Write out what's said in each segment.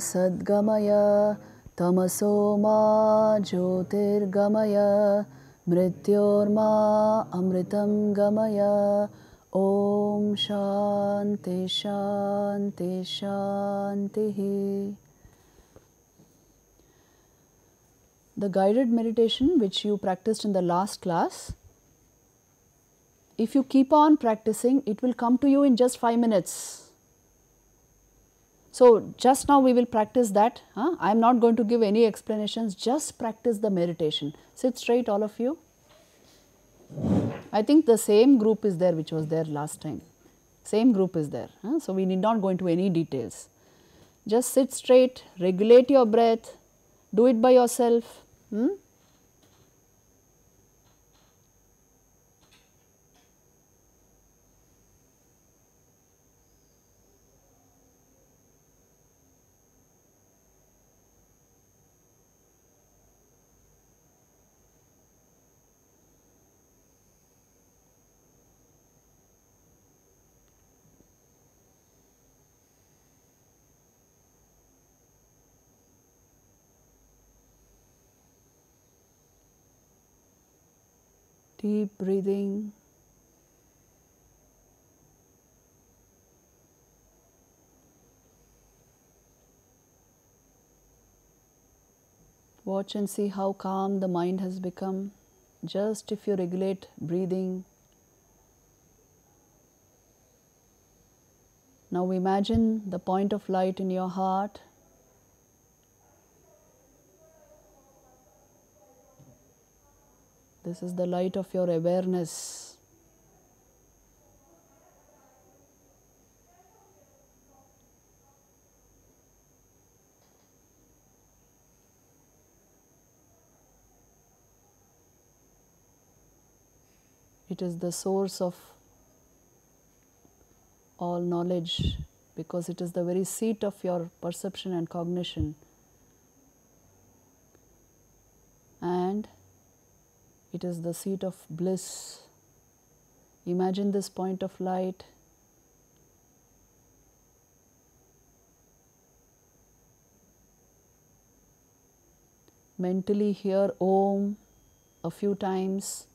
सद्गमय तमसो मा ज्योतिर्गमय मृत्योर्मा अमृतं गमय ॐ शान्ति शान्ति शान्तिः The guided meditation which you practiced in the last class, if you keep on practicing, it will come to you in just 5 minutes. So, just now we will practice that, huh? I am not going to give any explanations, just practice the meditation. Sit straight all of you. I think the same group is there which was there last time, same group is there. Huh? So, we need not go into any details. Just sit straight, regulate your breath, do it by yourself. Hmm? Deep breathing. Watch and see how calm the mind has become just if you regulate breathing. Now imagine the point of light in your heart This is the light of your awareness. It is the source of all knowledge because it is the very seat of your perception and cognition. It is the seat of bliss. Imagine this point of light. Mentally hear Om a few times.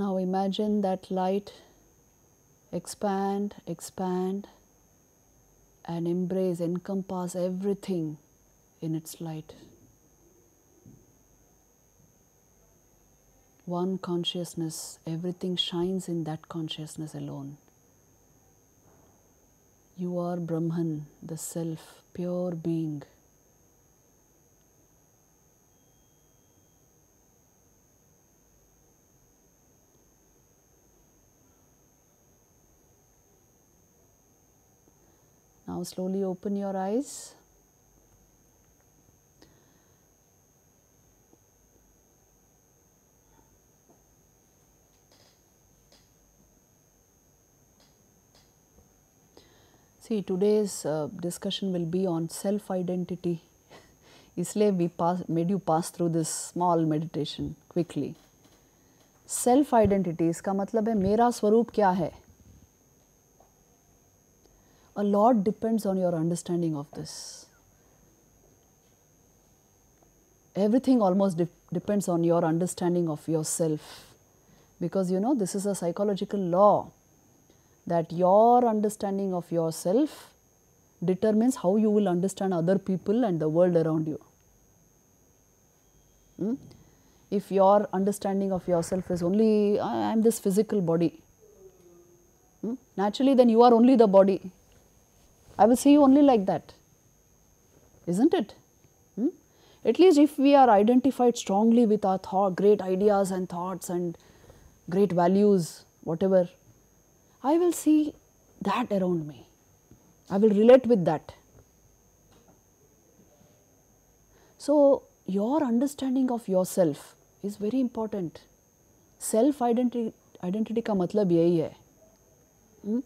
Now imagine that light expand, expand, and embrace, encompass everything in its light. One consciousness, everything shines in that consciousness alone. You are Brahman, the Self, pure being. Now slowly open your eyes. See, today's uh, discussion will be on self identity. Isle we pass, made you pass through this small meditation quickly. Self identity इसका मतलब है मेरा स्वरूप क्या है A lot depends on your understanding of this. Everything almost de depends on your understanding of yourself because you know this is a psychological law that your understanding of yourself determines how you will understand other people and the world around you. Hmm? If your understanding of yourself is only, I am this physical body, hmm? naturally then you are only the body. I will see you only like that, isn't it? Hmm? At least if we are identified strongly with our thought, great ideas and thoughts and great values, whatever, I will see that around me. I will relate with that. So, your understanding of yourself is very important. Self identity, identity का मतलब यही है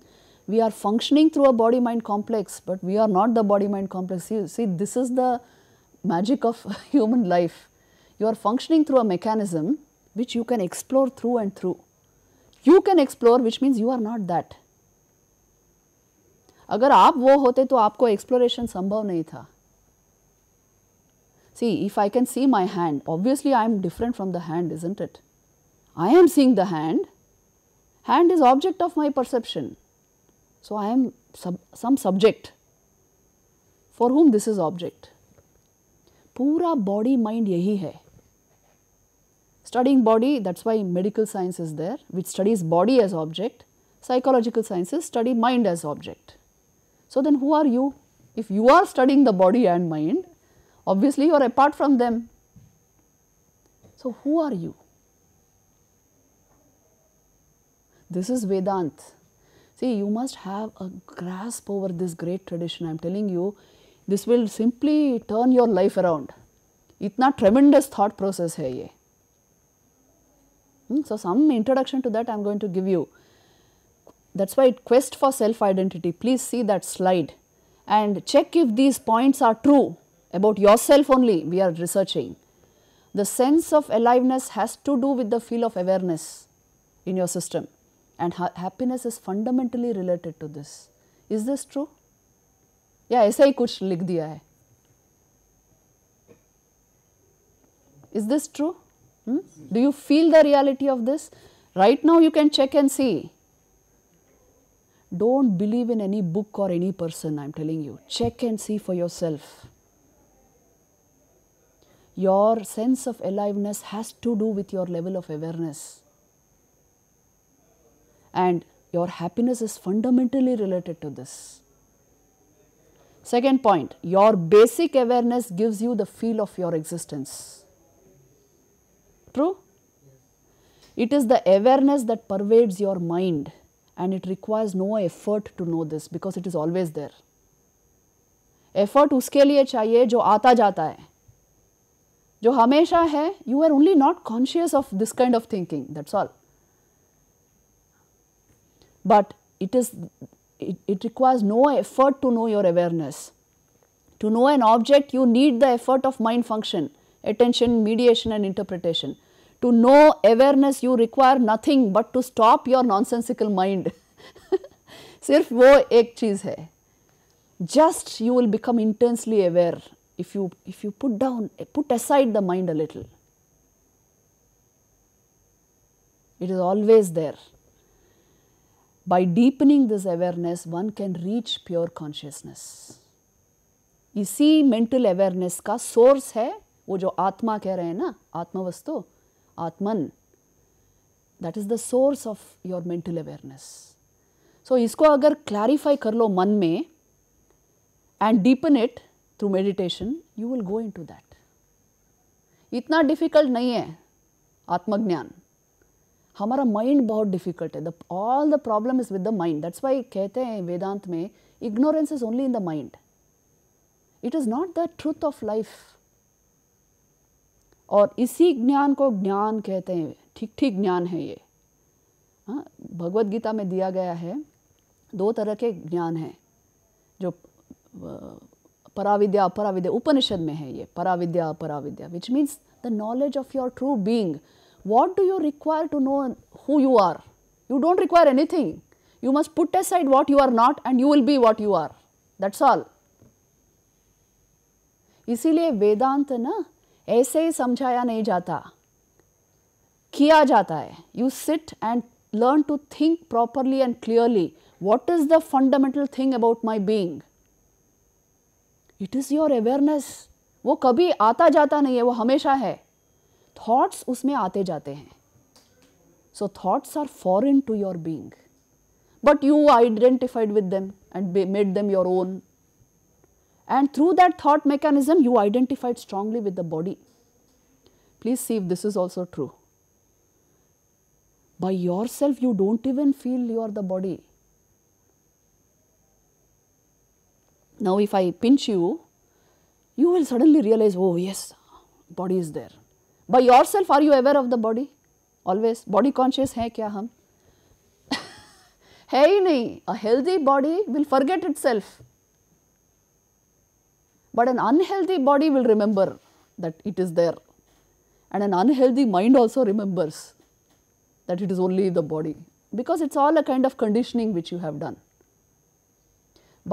we are functioning through a body mind complex, but we are not the body mind complex. You see, this is the magic of human life. You are functioning through a mechanism which you can explore through and through. You can explore, which means you are not that. अगर आप वो होते तो आपको exploration संभव नहीं See, if I can see my hand, obviously I am different from the hand, isn't it? I am seeing the hand. Hand is object of my perception. So, I am sub some subject for whom this is object. Pura body mind यही hai. studying body that is why medical science is there which studies body as object psychological sciences study mind as object. So, then who are you? If you are studying the body and mind obviously you are apart from them. So, who are you? This is Vedanta. See, you must have a grasp over this great tradition. I am telling you, this will simply turn your life around. Itna tremendous thought process hai ye. Hmm? So, some introduction to that I am going to give you. That is why quest for self identity. Please see that slide and check if these points are true about yourself only we are researching. The sense of aliveness has to do with the feel of awareness in your system and ha happiness is fundamentally related to this is this true Yeah, ऐसा ही कुछ लिख दिया है is this true hmm? do you feel the reality of this right now you can check and see don't believe in any book or any person i'm telling you check and see for yourself your sense of aliveness has to do with your level of awareness and your happiness is fundamentally related to this. Second point, your basic awareness gives you the feel of your existence. True? It is the awareness that pervades your mind and it requires no effort to know this because it is always there. uske liye chahiye jo aata आता hai, jo जो hai. You are only not conscious of this kind of thinking. That's all but it is it, it requires no effort to know your awareness. To know an object you need the effort of mind function, attention, mediation and interpretation. To know awareness you require nothing but to stop your nonsensical mind. Sirf wo ek चीज़ hai. just you will become intensely aware if you if you put down put aside the mind a little it is always there by deepening this awareness, one can reach pure consciousness. इसी mental awareness का source है वो जो आत्मा कह रहे हैं ना आत्मवस्तु atman that is the source of your mental awareness so इसको अगर क्लैरिफाई कर लो मन में and deepen it through meditation you will go into that इतना डिफिकल्ट नहीं है आत्मज्ञान हमारा माइंड बहुत डिफिकल्ट है the all the problem is with the mind that's why कहते हैं वेदांत में ignorance is only in the mind it is not the truth of life और इसी ज्ञान को ज्ञान कहते हैं ठीक ठीक ज्ञान है ये हाँ, भगवत गीता में दिया गया है दो तरह के ज्ञान हैं जो पराविद्या अपराविद्या उपनिषद में है ये पराविद्या अपराविद्या which means the knowledge of your true being what do you require to know who you are? You don't require anything. You must put aside what you are not and you will be what you are. That's all. इसीलिए वेदांत ना ऐसे ही समझाया नहीं जाता किया जाता है you sit and learn to think properly and clearly what is the fundamental thing about my being it is your awareness वो कभी आता जाता नहीं है वो हमेशा है Thoughts usme आते जाते हैं so thoughts are foreign to your being but you identified with them and made them your own and through that thought mechanism you identified strongly with the body. Please see if this is also true. By yourself you do not even feel you are the body. Now if I pinch you, you will suddenly realize oh yes, body is there by yourself are you aware of the body always body conscious hai kya hum है ही नहीं A healthy body will forget itself, but an unhealthy body will remember that it is there, and an unhealthy mind also remembers that it is only the body because it's all a kind of conditioning which you have done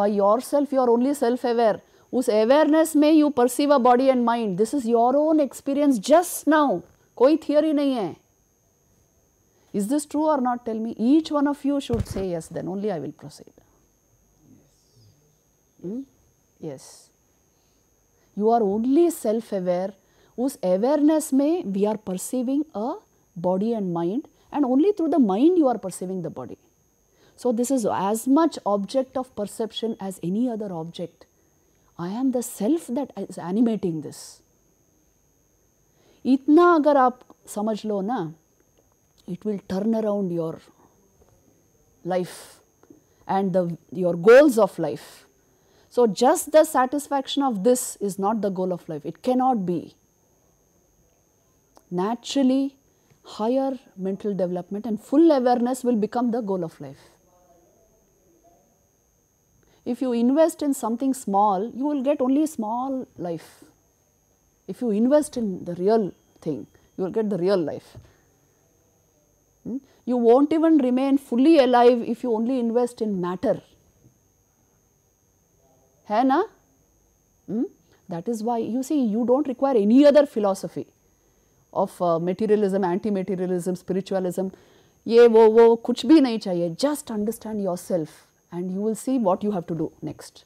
by yourself you are only self aware whose awareness may you perceive a body and mind. This is your own experience just now. Koi theory Is this true or not? Tell me. Each one of you should say yes, then only I will proceed. Yes. Hmm? You are only self aware whose awareness may we are perceiving a body and mind, and only through the mind you are perceiving the body. So, this is as much object of perception as any other object. I am the self that is animating this. इतना अगर आप समझ लो ना it will turn around your life and the, your goals of life. So, just the satisfaction of this is not the goal of life, it cannot be. Naturally, higher mental development and full awareness will become the goal of life. If you invest in something small, you will get only small life. If you invest in the real thing, you will get the real life. Hmm? You will not even remain fully alive if you only invest in matter. Hai na? Hmm? That is why you see you do not require any other philosophy of uh, materialism, anti-materialism, spiritualism. ये वो वो कुछ भी नहीं चाहिए. Just understand yourself and you will see what you have to do next.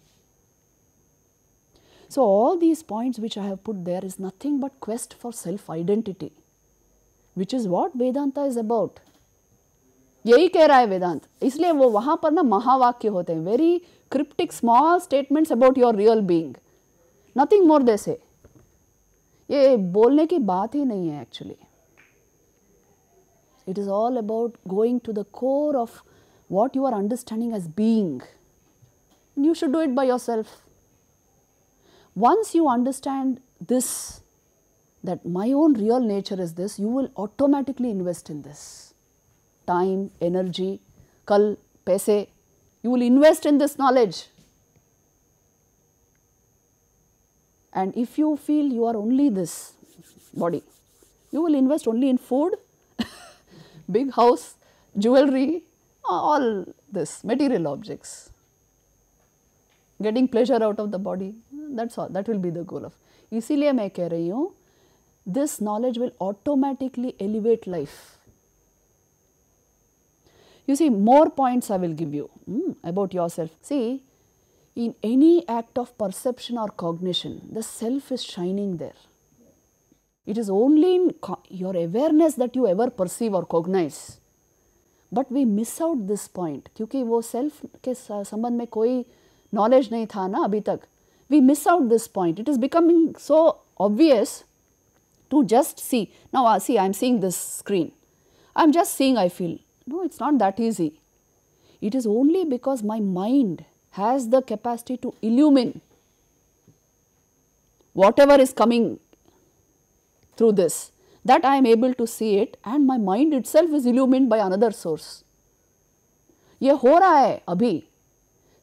So, all these points which I have put there is nothing but quest for self identity, which is what Vedanta is about. यही कह रहा है वेदांत इसलिए वो वहाँ पर ना महावाक्य होते हैं very cryptic small statements about your real being nothing more they say ये बोलने की बात ही नहीं है actually it is all about going to the core of what you are understanding as being, you should do it by yourself. Once you understand this, that my own real nature is this, you will automatically invest in this. Time, energy, kal, paise, you will invest in this knowledge. And if you feel you are only this body, you will invest only in food, big house, jewelry, all this material objects, getting pleasure out of the body, that is all, that will be the goal of. इसीलिए मैं कह रही हूँ this knowledge will automatically elevate life. You see more points I will give you hmm, about yourself. See in any act of perception or cognition the self is shining there. It is only in your awareness that you ever perceive or cognize. But we miss out this point क्योंकि वो self के संबंध में कोई knowledge नहीं था ना अभी तक we miss out this point it is becoming so obvious to just see now see I am seeing this screen I am just seeing I feel no it's not that easy it is only because my mind has the capacity to illumine whatever is coming through this that I am able to see it and my mind itself is illumined by another source. ये हो रहा है अभी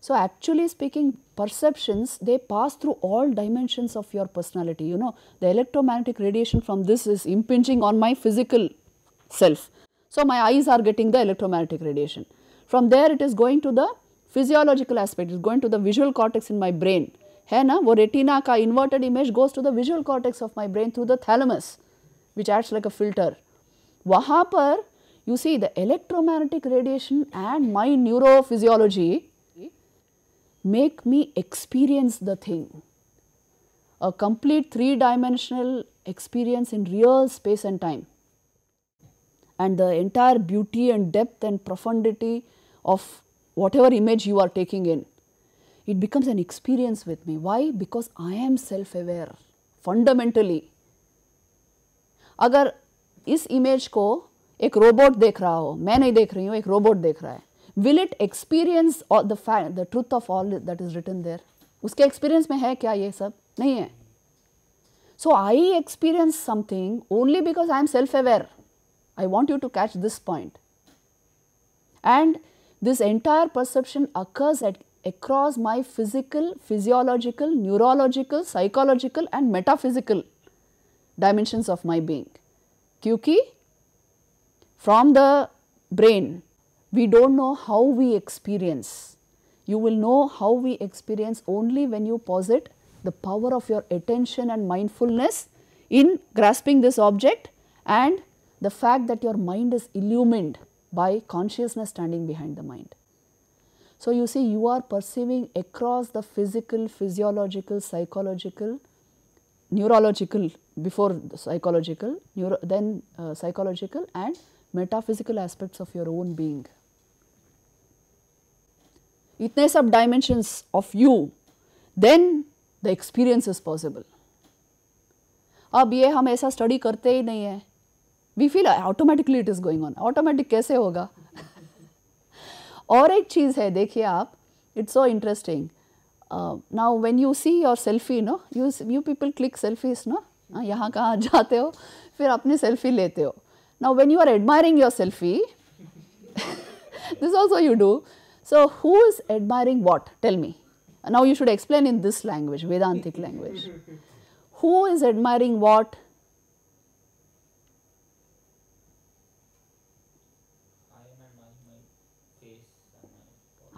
so actually speaking, perceptions, they pass through all dimensions of your personality. You know, the electromagnetic radiation from this is impinging on my physical self. So my eyes are getting the electromagnetic radiation. From there, it is going to the physiological aspect, it is going to the visual cortex in my brain. Hai na, wo retina ka inverted image goes to the visual cortex of my brain through the thalamus which acts like a filter. Wahapar, you see the electromagnetic radiation and my neurophysiology make me experience the thing. A complete three dimensional experience in real space and time. And the entire beauty and depth and profundity of whatever image you are taking in. It becomes an experience with me. Why? Because I am self aware fundamentally. अगर इस image को एक robot देख रहा हो मैं नहीं देख रही हूँ एक रोबोट देख रहा है will it experience the the truth of all that is return there उसके एक्सपीरियंस में है क्या ये सब नहीं है so I experience something only because I am self aware I want you to catch this point and this entire perception occurs at across my physical physiological neurological psychological and metaphysical dimensions of my being. क्योंकि from the brain we do not know how we experience. You will know how we experience only when you posit the power of your attention and mindfulness in grasping this object and the fact that your mind is illumined by consciousness standing behind the mind. So, you see you are perceiving across the physical, physiological, psychological, neurological before psychological, then uh, psychological and metaphysical aspects of your own being. Itne sub dimensions of you, then the experience is possible. Ab ye hum aisa study karte hi nahi hai. We feel automatically it is going on. Automatic kaise hoga? Aur ek cheez hai, dekhiye aap, it's so interesting. Uh, now when you see your selfie, no, you, you people click selfies, no? हाँ, यहाँ कहाँ जाते हो फिर अपनी selfie लेते हो now when you are admiring your selfie this also you do so who is admiring what tell me now you should explain in this language Vedantic language who is admiring what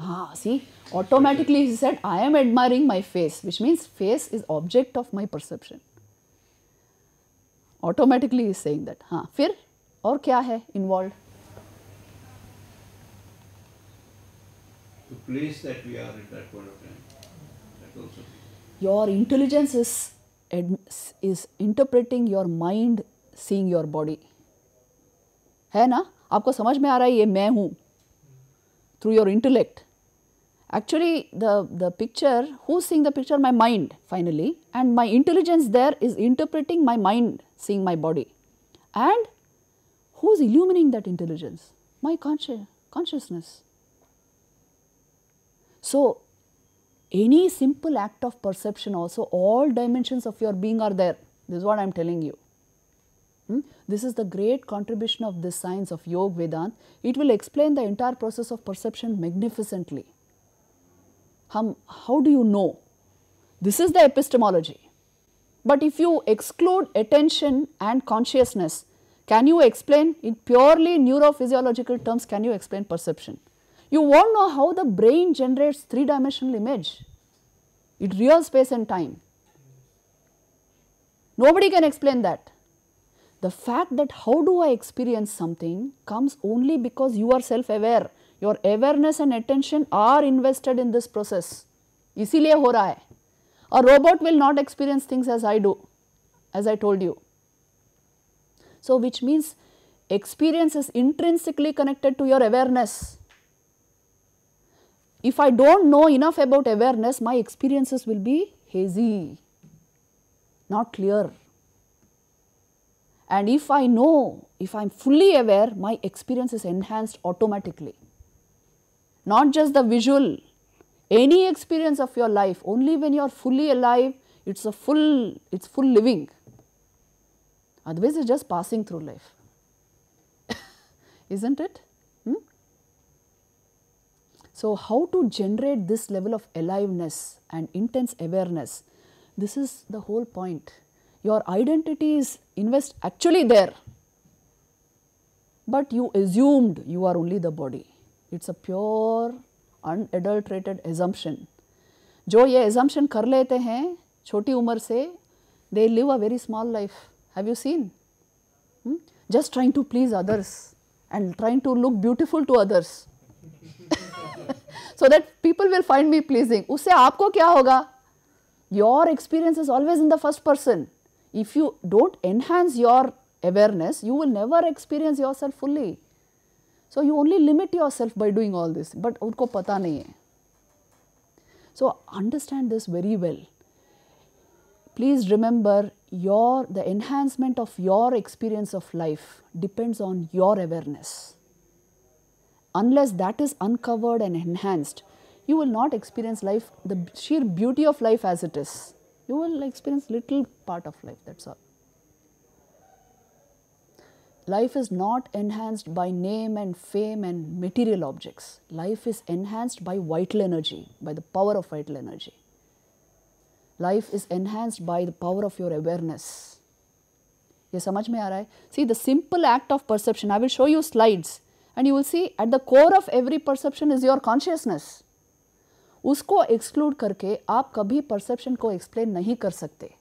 हाँ see automatically set I am admiring my face which means face is object of my perception automatically is saying that हाँ फिर और क्या है involve your intelligence is is interpreting your mind seeing your body है ना आपको समझ में आ रहा है ये मैं हूं through your intellect actually the the picture who seeing the picture my mind finally and my intelligence there is interpreting my mind seeing my body. And who is illumining that intelligence? My consci consciousness. So, any simple act of perception also, all dimensions of your being are there. This is what I am telling you. Hmm? This is the great contribution of this science of Yoga Vedanta. It will explain the entire process of perception magnificently. Hum, how do you know? This is the epistemology. But if you exclude attention and consciousness, can you explain in purely neurophysiological terms, can you explain perception? You won't know how the brain generates three dimensional image in real space and time. Nobody can explain that. The fact that how do I experience something comes only because you are self aware. Your awareness and attention are invested in this process. इसीलिए ho raha hai. A robot will not experience things as I do, as I told you. So, which means experience is intrinsically connected to your awareness. If I do not know enough about awareness, my experiences will be hazy, not clear. And if I know, if I am fully aware, my experience is enhanced automatically. Not just the visual, any experience of your life only when you are fully alive it's a full it's full living otherwise it's just passing through life isn't it hmm? so how to generate this level of aliveness and intense awareness this is the whole point your identity is invest actually there but you assumed you are only the body it's a pure unadulterated assumption जो ये assumption कर लेते हैं छोटी उम्र से they live a very small life have you seen just trying to please others and trying to look beautiful to others so that people will find me pleasing उससे आपको क्या होगा your experience is always in the first person if you don't enhance your awareness you will never experience yourself fully So you only limit yourself by doing all this, but उनको पता नहीं है. So understand this very well. Please remember your the enhancement of your experience of life depends on your awareness. Unless that is uncovered and enhanced, you will not experience life the sheer beauty of life as it is. You will experience little part of life. That's all life is not enhanced by name and fame and material objects. Life is enhanced by vital energy, by the power of vital energy. Life is enhanced by the power of your awareness. See, the simple act of perception, I will show you slides and you will see at the core of every perception is your consciousness. Usko exclude karke, aap kabhi perception ko explain nahi kar sakte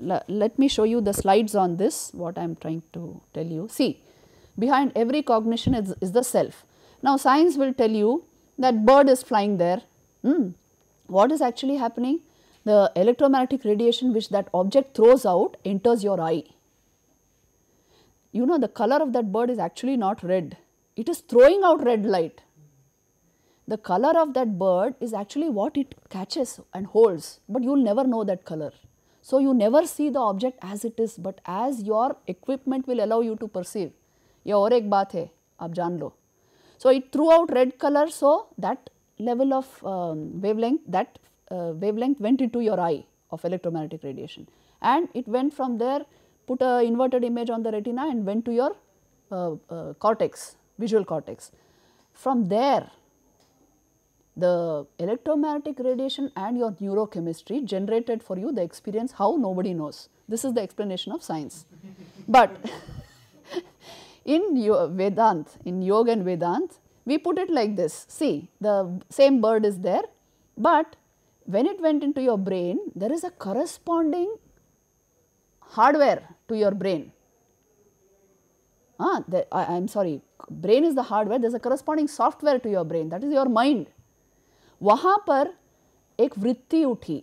let me show you the slides on this what I am trying to tell you. See behind every cognition is, is the self. Now science will tell you that bird is flying there. Mm. What is actually happening? The electromagnetic radiation which that object throws out enters your eye. You know the color of that bird is actually not red. It is throwing out red light. The color of that bird is actually what it catches and holds but you will never know that color so, you never see the object as it is but as your equipment will allow you to perceive. ये और एक baat hai. आप jaan lo. So, it threw out red color so that level of um, wavelength that uh, wavelength went into your eye of electromagnetic radiation and it went from there put a inverted image on the retina and went to your uh, uh, cortex visual cortex. From there the electromagnetic radiation and your neurochemistry generated for you the experience how nobody knows. This is the explanation of science. but in Vedanta, in Yoga and Vedant, we put it like this. See, the same bird is there, but when it went into your brain, there is a corresponding hardware to your brain. Ah, the, I am sorry, brain is the hardware, there is a corresponding software to your brain, that is your mind. वहाँ पर एक वृत्ति उठी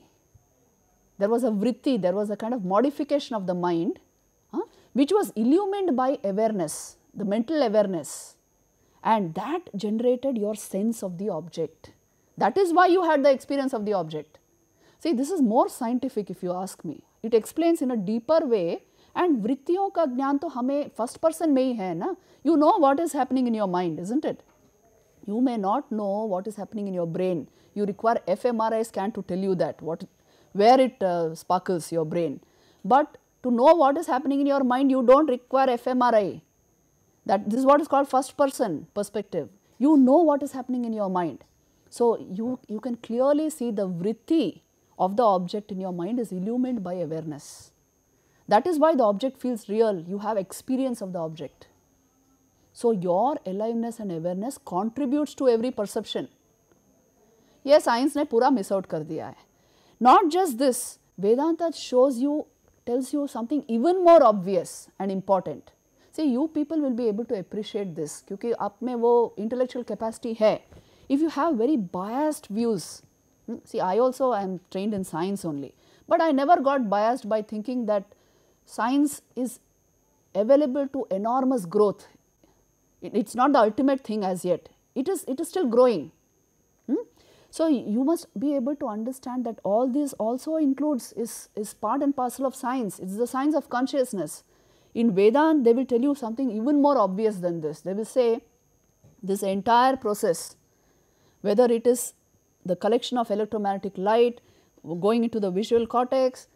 देर was a vritti there was a kind of modification of the mind which was illumined by awareness the mental awareness and that generated your sense of the object that is why you had the experience of the object see this is more scientific if you ask me it explains in a deeper way and वृत्तियों का ज्ञान तो हमें first person में ही है ना you know what is happening in your mind is isn't it you may not know what is happening in your brain. You require fMRI scan to tell you that, what, where it uh, sparkles your brain. But to know what is happening in your mind, you do not require fMRI. That this is what is called first person perspective. You know what is happening in your mind. So, you, you can clearly see the vritti of the object in your mind is illumined by awareness. That is why the object feels real, you have experience of the object. So your aliveness and awareness contributes to every perception. Yes, science ne pura miss out kar diya hai. Not just this, Vedanta shows you, tells you something even more obvious and important. See, you people will be able to appreciate this because up mein wo intellectual capacity hai. If you have very biased views, hmm, see, I also am trained in science only, but I never got biased by thinking that science is available to enormous growth it is not the ultimate thing as yet, it is, it is still growing. Hmm? So, you must be able to understand that all this also includes is, is part and parcel of science, it is the science of consciousness. In Vedan, they will tell you something even more obvious than this. They will say this entire process, whether it is the collection of electromagnetic light, going into the visual cortex,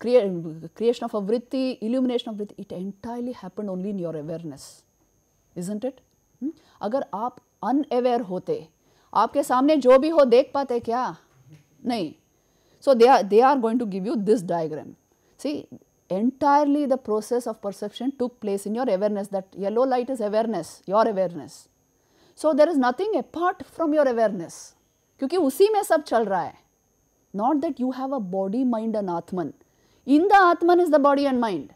crea creation of a vritti, illumination of vritti, it entirely happened only in your awareness. Isn't it hmm? अगर आप unaware होते आपके सामने जो भी हो देख पाते क्या नहीं so they are they are going to give you this diagram see entirely the process of perception took place in your awareness that yellow light is awareness your awareness so there is nothing apart from your awareness क्योंकि उसी में सब चल रहा है not that you have a body mind an atman in the atman is the body and mind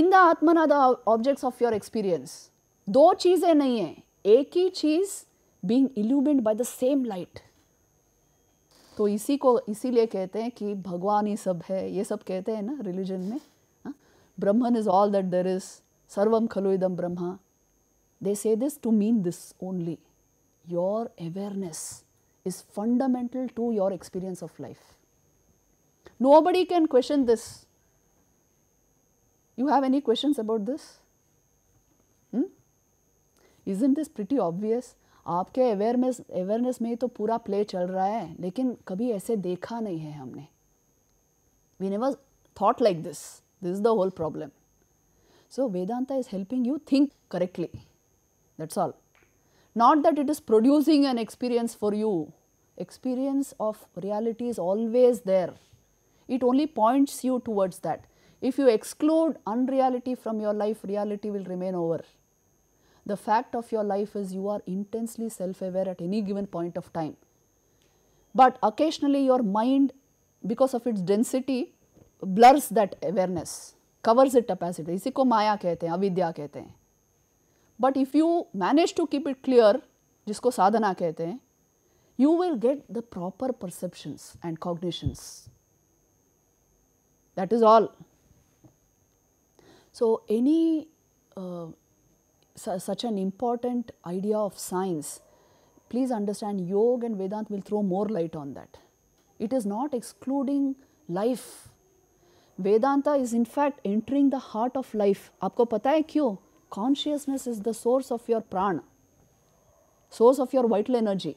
in the atman are the objects of your experience दो चीज़ें नहीं है एक ही चीज़ being illumined by the same light तो इसी को इसीलिए कहते हैं कि भगवान ही सब है ये सब कहते हैं ना रिलीजन में हाँ? Brahman is all that there is सर्वम खलु इदम ब्रह्मा they say this to mean this only your awareness is fundamental to your experience of life nobody can question this you have any question about this isn't this pretty obvious आपके awareness awareness में तो पूरा play चल रहा है लेकिन कभी ऐसे देखा नहीं है हमने we never thought like this this is the whole problem so Vedanta is helping you think correctly that's all not that it is producing an experience for you experience of reality is always there it only points you towards that if you exclude unreality from your life reality will remain over the fact of your life is you are intensely self-aware at any given point of time. But occasionally your mind because of its density blurs that awareness, covers it up as it is. इसी को माया कहते हैं अविद्या कहते हैं but if you manage to keep it clear जिसको साधना कहते हैं you will get the proper perceptions and cognitions. That is all. So, any uh, su such an important idea of science, please understand yoga and Vedant will throw more light on that. It is not excluding life. Vedanta is in fact entering the heart of life. आपको पता है Consciousness is the source of your prana, source of your vital energy.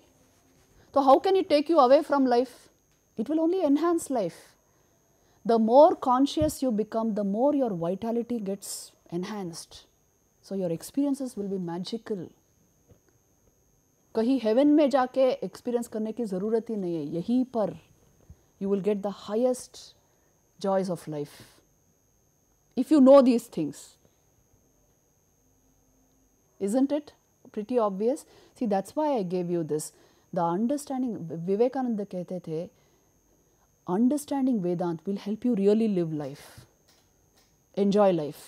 So, how can it take you away from life? It will only enhance life. The more conscious you become, the more your vitality gets enhanced. So your experiences will be magical कहीं heaven में जाके experience करने की ज़रूरत ही नहीं है यहीं पर you will get the highest joys of life if you know these things isn't it pretty obvious see that's why i gave you this the understanding vivekananda kehte the understanding vedant will help you really live life enjoy life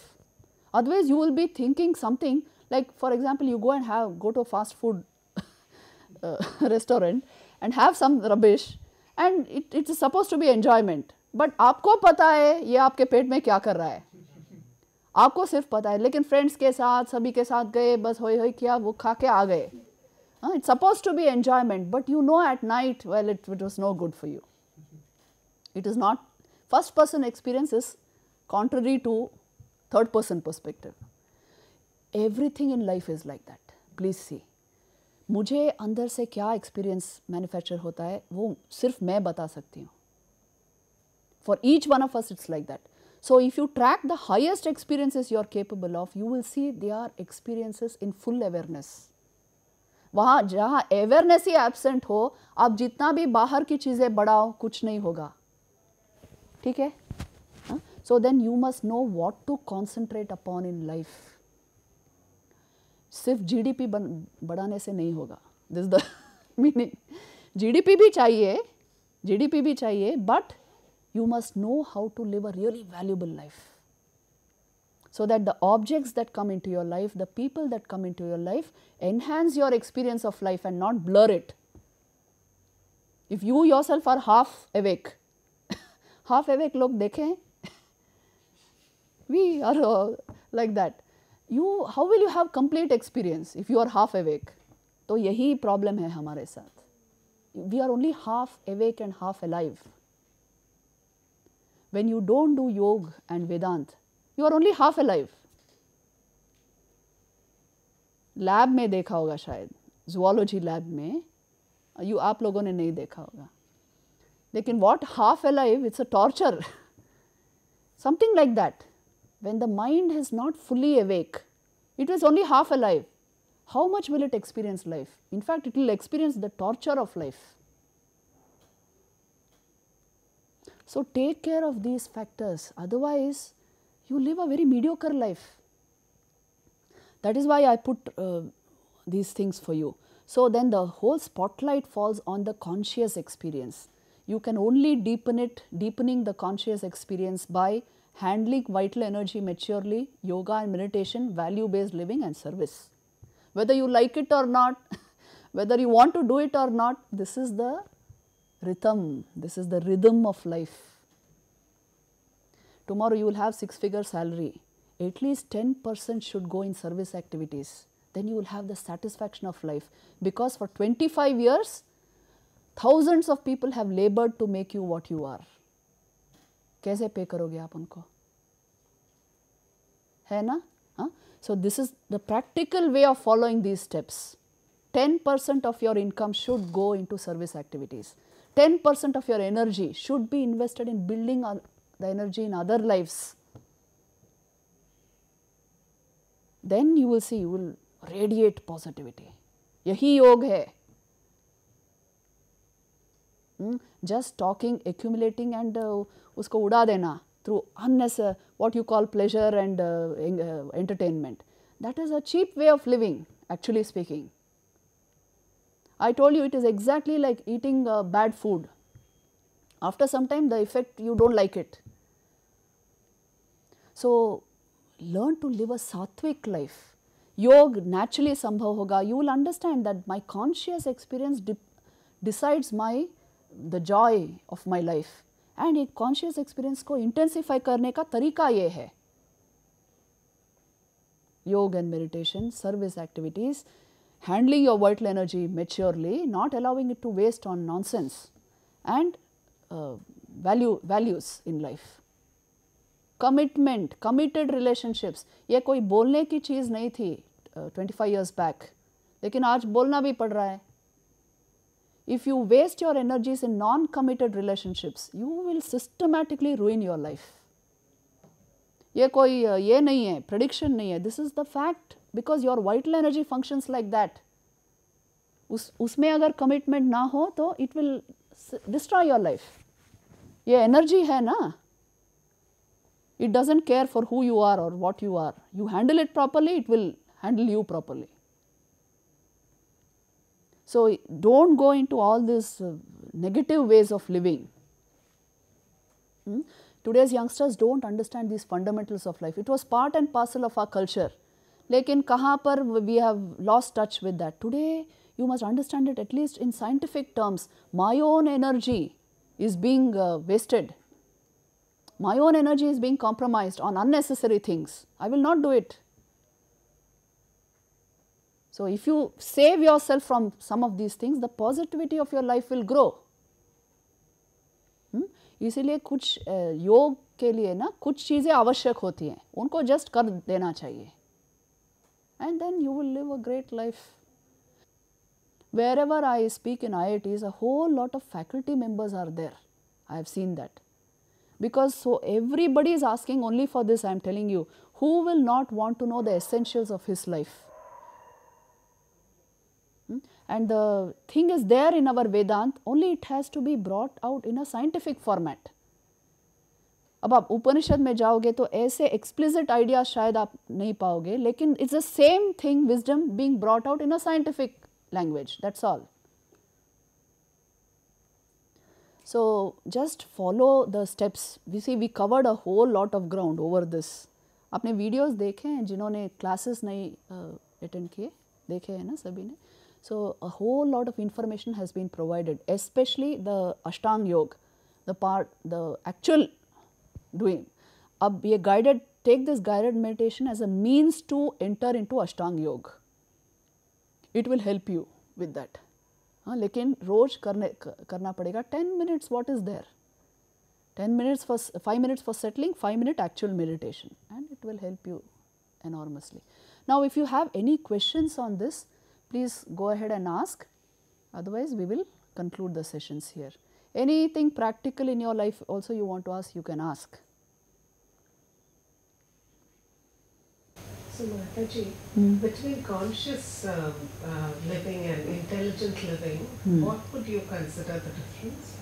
Otherwise, you will be thinking something like for example, you go and have go to a fast food uh, restaurant and have some rubbish and it, it is supposed to be enjoyment. But आपको पता है ये आपके पेट में क्या कर रहा है आपको सिर्फ पता है लेकिन फ्रेंड्स के साथ सभी के साथ गए बस होई होई किया वो खा के आ गए it's suppose to be enjoyment but you know at night well it it was no good for you it is not first person experience is contrary to third person perspective everything in life is like that please see मुझे अंदर से क्या experience manufacture होता है वो सिर्फ मैं बता सकती हूँ for each one of us it's like that so if you track the highest experiences you are capable of you will see they are experiences in full awareness वहाँ जहाँ अवेयरनेस ही एबसेंट हो आप जितना भी बाहर की चीज़ें बढ़ाओ कुछ नहीं होगा ठीक है So, then you must know what to concentrate upon in life. सिर्फ जीडीपी बढ़ाने से नहीं होगा is the meaning. GDP भी चाहिए GDP भी चाहिए but you must know how to live a really valuable life. So that the objects that come into your life, the people that come into your life, enhance your experience of life and not blur it. If you yourself are half awake, half awake look, देखें we are uh, like that. You how will you have complete experience if you are half awake? तो यही problem है हमारे साथ we are only half awake and half alive when you don't do yoga and Vedant, you are only half alive. Lab में देखा होगा शायद zoology lab में यू आप लोगों ने नहीं देखा होगा लेकिन what half alive it's a torture something like that when the mind is not fully awake, it was only half alive. How much will it experience life? In fact, it will experience the torture of life. So, take care of these factors, otherwise, you live a very mediocre life. That is why I put uh, these things for you. So, then the whole spotlight falls on the conscious experience. You can only deepen it, deepening the conscious experience by handling vital energy maturely, yoga and meditation, value based living and service. Whether you like it or not, whether you want to do it or not, this is the rhythm, this is the rhythm of life. Tomorrow you will have six figure salary, at least 10% should go in service activities. Then you will have the satisfaction of life because for 25 years, thousands of people have labored to make you what you are. कैसे पे करोगे आप उनको है ना हाँ so this is the practical way of following these steps ten percent of your income should go into service activities ten percent of your energy should be invested in building the energy in other life then you will see you will radiate positivity यही योग है Hmm? just talking, accumulating and uh, usko uda dena through unnecessary, uh, what you call pleasure and uh, entertainment. That is a cheap way of living actually speaking. I told you it is exactly like eating bad food. After some time the effect you do not like it. So, learn to live a sattvic life. Yoga naturally sambhav hoga. You will understand that my conscious experience decides my the joy of my life and एक conscious experience को intensify करने का तरीका ये है yoga and meditation service activities handling your vital energy maturely, not allowing it to waste on nonsense and uh, value values in life. Commitment, committed relationships, ये कोई बोलने की चीज़ नहीं थी uh, 25 years back, लेकिन आज बोलना भी पड़ रहा है If you waste your energies in non-committed relationships, you will systematically ruin your life. ये कोई ये नहीं है prediction नहीं है this is the fact because your vital energy functions like that. उस उसमें अगर commitment ना हो तो it will destroy your life. ये energy है ना it doesn't care for who you are or what you are. You handle it properly, it will handle you properly. So, do not go into all these uh, negative ways of living. Hmm? Today's youngsters do not understand these fundamentals of life. It was part and parcel of our culture. Like in kahan par we have lost touch with that. Today you must understand it at least in scientific terms. My own energy is being uh, wasted. My own energy is being compromised on unnecessary things. I will not do it. So, if you save yourself from some of these things, the positivity of your life will grow. Hmm? इसीलिए कुछ योग के लिए ना कुछ चीज़ें आवश्यक होती हैं उनको जस्ट कर देना चाहिए and then you will live a great life wherever I speak in IITs, a whole lot of faculty members are there. I have seen that. Because so everybody is asking only for this, I am telling you, who will not want to know the essentials of his life? and the thing is there in our Vedanta only it has to be brought out in a scientific format. अब आप उपनिषद में जाओगे तो ऐसे एक्सप्लिजिट idea शायद आप नहीं पाओगे लेकिन it's the same thing wisdom being brought out in a scientific language that's all so just follow the steps we see we covered a whole lot of ground over this आपने videos देखे हैं जिन्होंने classes नहीं attend किए देखे हैं ना सभी ने So, a whole lot of information has been provided, especially the Ashtanga Yoga, the part, the actual doing. Be guided, take this guided meditation as a means to enter into Ashtanga Yoga. It will help you with that. हाँ लेकिन रोज़ करने करना पड़ेगा ten minutes what is there ten minutes for five minutes for settling five minute actual meditation and it will help you enormously. Now, if you have any questions on this, please go ahead and ask otherwise we will conclude the sessions here. Anything practical in your life also you want to ask you can ask. So Mataji, mm. between conscious uh, uh, living and intelligent living, mm. what would you consider the difference?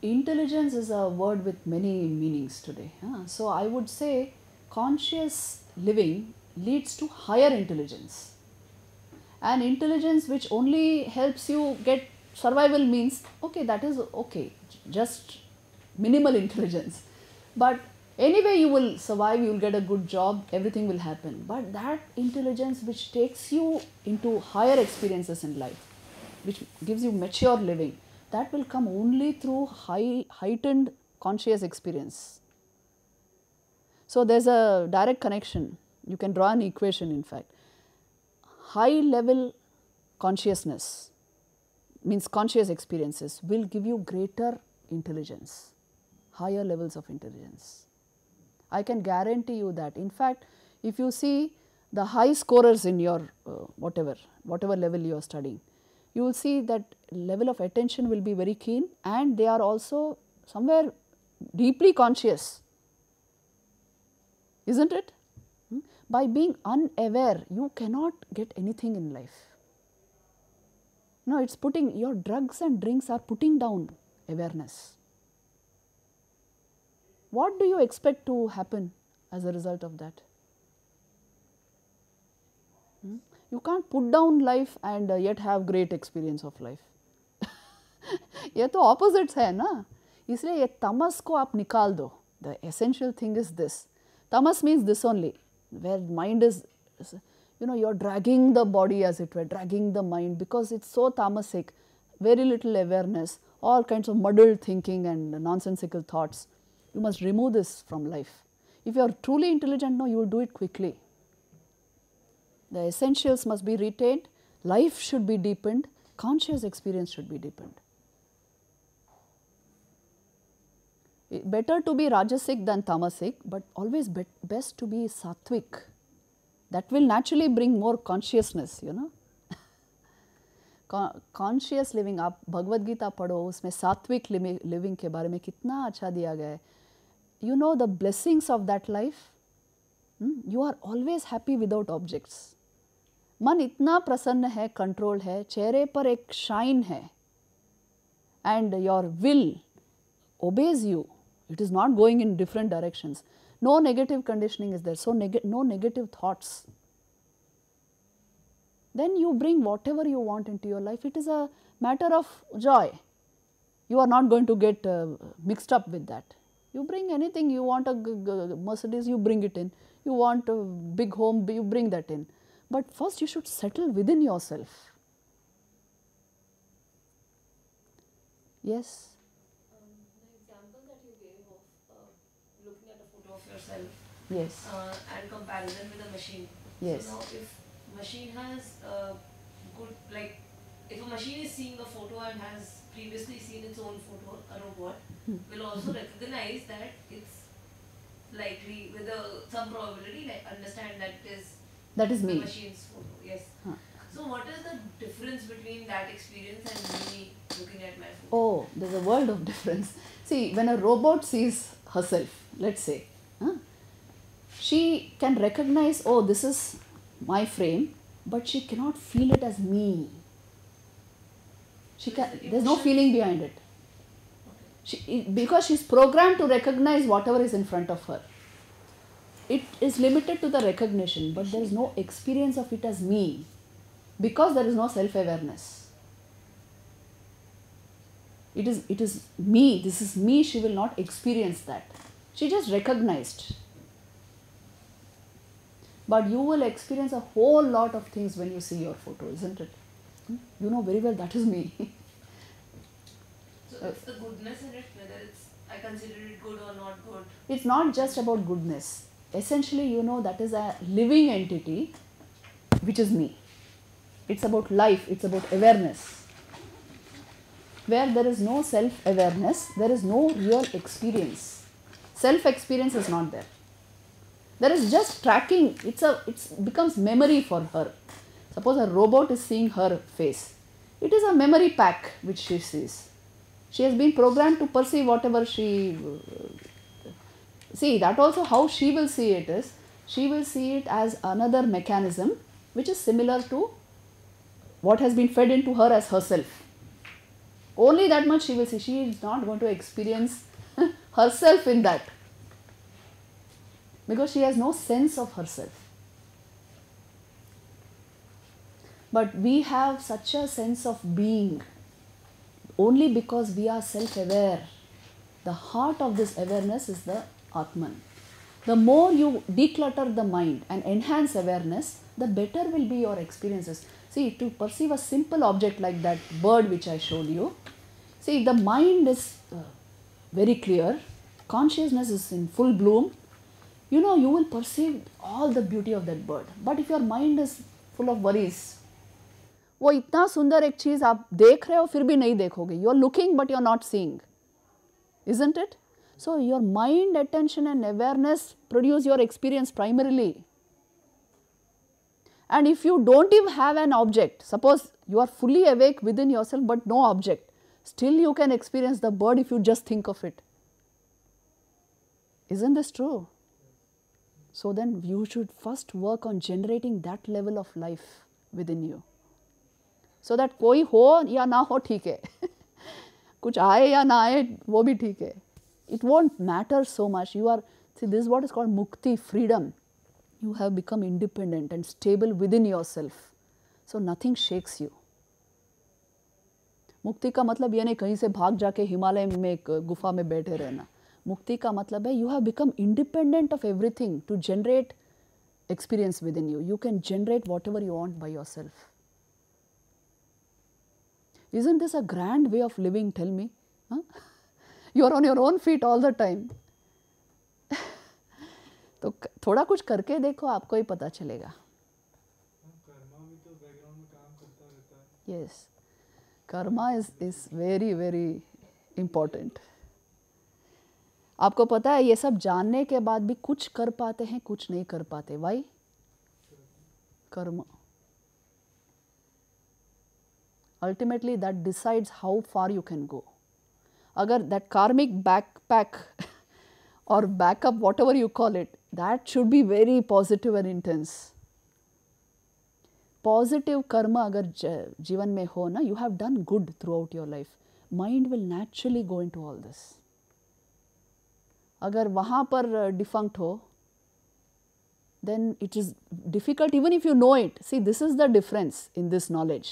Intelligence is a word with many meanings today. Huh? So I would say conscious living leads to higher intelligence. And intelligence which only helps you get survival means okay, that is okay, just minimal intelligence. But anyway, you will survive, you will get a good job, everything will happen. But that intelligence which takes you into higher experiences in life, which gives you mature living, that will come only through high, heightened conscious experience. So, there is a direct connection you can draw an equation in fact. High level consciousness means conscious experiences will give you greater intelligence, higher levels of intelligence. I can guarantee you that. In fact, if you see the high scorers in your uh, whatever, whatever level you are studying, you will see that level of attention will be very keen and they are also somewhere deeply conscious, isn't it? by being unaware you cannot get anything in life. No, it's putting your drugs and drinks are putting down awareness. What do you expect to happen as a result of that? Hmm? You can't put down life and uh, yet have great experience of life. ये तो opposites है ना इसलिए ये तमस को आप निकाल दो the essential thing is this tamas means this only where mind is, you know, you are dragging the body as it were, dragging the mind because it is so tamasic, very little awareness, all kinds of muddled thinking and nonsensical thoughts. You must remove this from life. If you are truly intelligent now, you will do it quickly. The essentials must be retained, life should be deepened, conscious experience should be deepened. better to be rajasic than tamasic, but always be best to be sattvic. That will naturally bring more consciousness, you know. Conscious living आप भगवदगीता गीता पढ़ो उसमें सात्विक living के बारे में कितना अच्छा दिया गया है you know the blessings of that life you are always happy without objects मन इतना प्रसन्न है कंट्रोल है चेहरे पर एक शाइन है and your will obey you It is not going in different directions. No negative conditioning is there. So, neg no negative thoughts. Then you bring whatever you want into your life. It is a matter of joy. You are not going to get uh, mixed up with that. You bring anything. You want a Mercedes, you bring it in. You want a big home, you bring that in. But first, you should settle within yourself. Yes, yes. Uh, and comparison with a machine. Yes. So now if machine has a good like if a machine is seeing a photo and has previously seen its own photo, a robot hmm. will also hmm. recognize that it's likely with a some probability like understand that it is that is me. machine's photo. Yes. Huh. So what is the difference between that experience and me looking at my photo? Oh, there's a world of difference. See, when a robot sees herself, let's say, she can recognize, oh, this is my frame, but she cannot feel it as me. She can, there's no feeling behind it. She, because she's programmed to recognize whatever is in front of her. It is limited to the recognition, but there is no experience of it as me because there is no self awareness. It is, it is me, this is me, she will not experience that. She just recognized but you will experience a whole lot of things when you see your photo, isn't it? Hmm? You know very well that is me. so it's the goodness in it, whether it's I consider it good or not good. It's not just about goodness. Essentially, you know that is a living entity, which is me. It's about life. It's about awareness. Where there is no self-awareness, there is no real experience. Self-experience is not there. There is just tracking. It's a It becomes memory for her. Suppose a robot is seeing her face. It is a memory pack which she sees. She has been programmed to perceive whatever she uh, see. That also how she will see it is. She will see it as another mechanism which is similar to what has been fed into her as herself. Only that much she will see. She is not going to experience herself in that because she has no sense of herself. But we have such a sense of being only because we are self aware. The heart of this awareness is the Atman. The more you declutter the mind and enhance awareness, the better will be your experiences. See, to perceive a simple object like that bird which I showed you, see, the mind is uh, very clear, consciousness is in full bloom, you know you will perceive all the beauty of that bird but if your mind is full of worries वो इतना सुंदर एक चीज़ आप देख रहे हो फिर भी नहीं देखोगे देखोगे। You're looking but you are not seeing isn't it? So, your mind, attention and awareness produce your experience primarily. And if you do not even have an object, suppose you are fully awake within yourself but no object, still you can experience the bird if you just think of it. Isn't this true? So then you should first work on generating that level of life within you. So that कोई हो या ना हो ठीक है कुछ आए या ना आए वो भी ठीक है it won't matter so much you are see this is what is called mukti freedom you have become independent and stable within yourself so nothing shakes you मुक्ति का मतलब ये नहीं कहीं से भाग जाके हिमालय में एक गुफा में बैठे रहना मुक्ति का मतलब है you have become independent of everything to generate experience within you you can generate whatever you want by yourself is in this a grand way of living tell me you are on your own feet all the time तो थोड़ा कुछ करके देखो आपको ही पता चलेगा yes karma is is very very important आपको पता है ये सब जानने के बाद भी कुछ कर पाते हैं कुछ नहीं कर पाते why karma ultimately that decides how far you can go अगर that karmic backpack backup whatever you call it that should be very positive and intense positive karma अगर जीवन में हो ना you have done good throughout your life mind will naturally go into all this अगर वहाँ पर defunct uh, हो then it is difficult even if you know it see this is the difference in this knowledge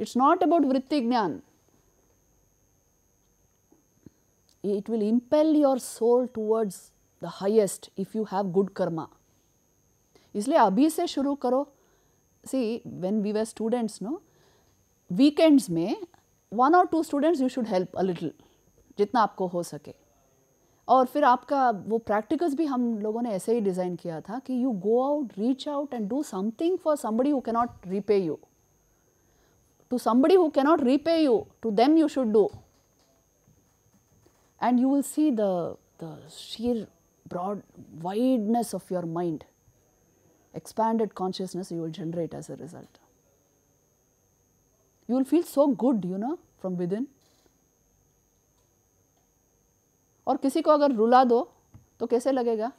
it's not about वृत्ति ज्ञान it will impel your soul towards the highest if you have good karma इसलिए अभी से शुरू करो see when we were students no weekends में one और two students you should help a little जितना आपको हो सके और फिर आपका वो प्रैक्टिकल्स भी हम लोगों ने ऐसे ही डिज़ाइन किया था कि you go out reach out and do something for somebody who cannot repay you to somebody who cannot repay you to them you should do and you will see the, the sheer broad wideness of your mind, expanded consciousness you will generate as a result. You will feel so good, you know, from within. और किसी को अगर रुला दो तो कैसे लगेगा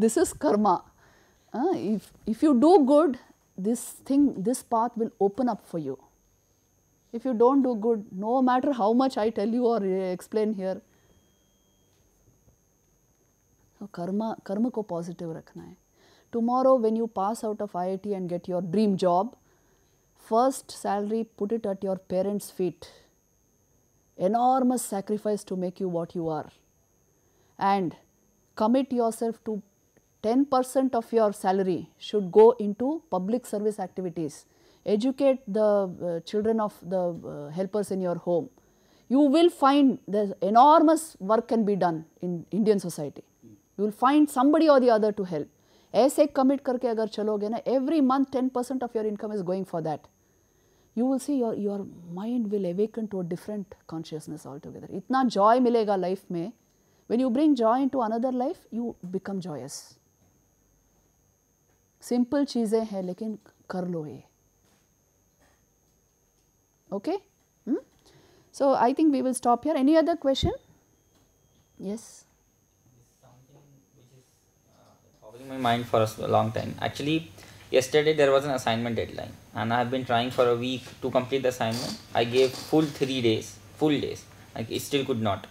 this is karma if you do good this thing this path will open up for you if you don't do good no matter how much I tell you और एक्सप्लेन हियर कर्मा कर्म को पॉजिटिव रखना है tomorrow when you pass out of I I T and get your dream job first salary put it at your parents feet enormous sacrifice to make you what you are and commit yourself to 10% of your salary should go into public service activities. Educate the uh, children of the uh, helpers in your home. You will find the enormous work can be done in Indian society. You will find somebody or the other to help. ऐसे commit करके अगर चलोगे ना every month 10% of your income is going for that you will see your your mind will awaken to a different consciousness altogether itna joy milega life mein when you bring joy into another life you become joyous Simple चीज़ें हैं लेकिन कर लो Okay? Hmm? So I think we will stop here. Any other question? yes which is uh, my mind for a long time actually yesterday there was an assignment deadline and I have been trying for a week to complete the assignment. I gave full three days, full days. Like still could not.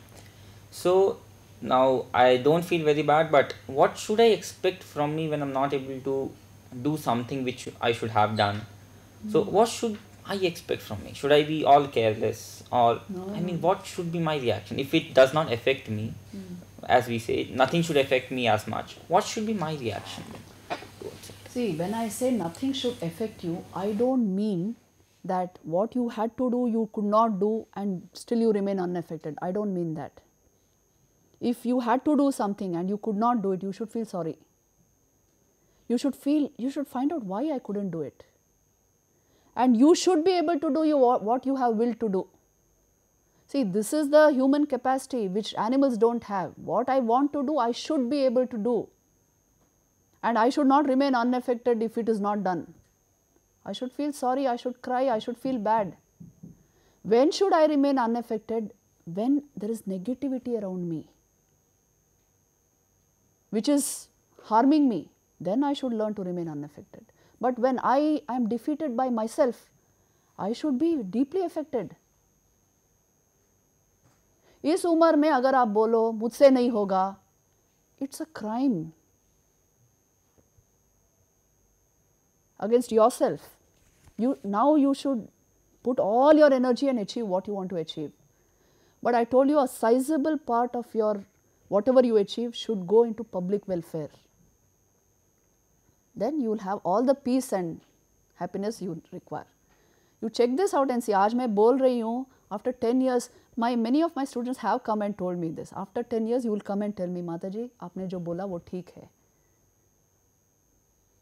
So now I don't feel very bad, but what should I expect from me when I'm not able to do something which I should have done? So hmm. what should I expect from me? Should I be all careless or no. I mean, what should be my reaction if it does not affect me? Mm. As we say, nothing should affect me as much. What should be my reaction? See, when I say nothing should affect you, I don't mean that what you had to do you could not do and still you remain unaffected. I don't mean that. If you had to do something and you could not do it, you should feel sorry. You should feel, you should find out why I couldn't do it. And you should be able to do you, what you have will to do. See, this is the human capacity which animals don't have. What I want to do, I should be able to do and I should not remain unaffected if it is not done. I should feel sorry, I should cry, I should feel bad. When should I remain unaffected? When there is negativity around me, which is harming me, then I should learn to remain unaffected. But when I am defeated by myself, I should be deeply affected. इस उम्र में अगर आप बोलो मुझसे नहीं होगा it's a crime against yourself. You now you should put all your energy and achieve what you want to achieve. But I told you a sizable part of your whatever you achieve should go into public welfare. Then you will have all the peace and happiness you require. You check this out and see, aaj main bol rahi after 10 years, my many of my students have come and told me this. After 10 years, you will come and tell me, Mataji, आपने जो बोला वो ठीक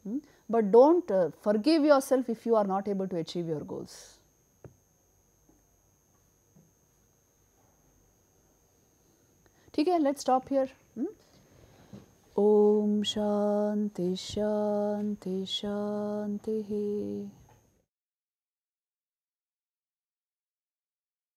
Hmm? but do not uh, forgive yourself if you are not able to achieve your goals. Okay, let us stop here. Hmm? Om Shanti Shanti Shanti.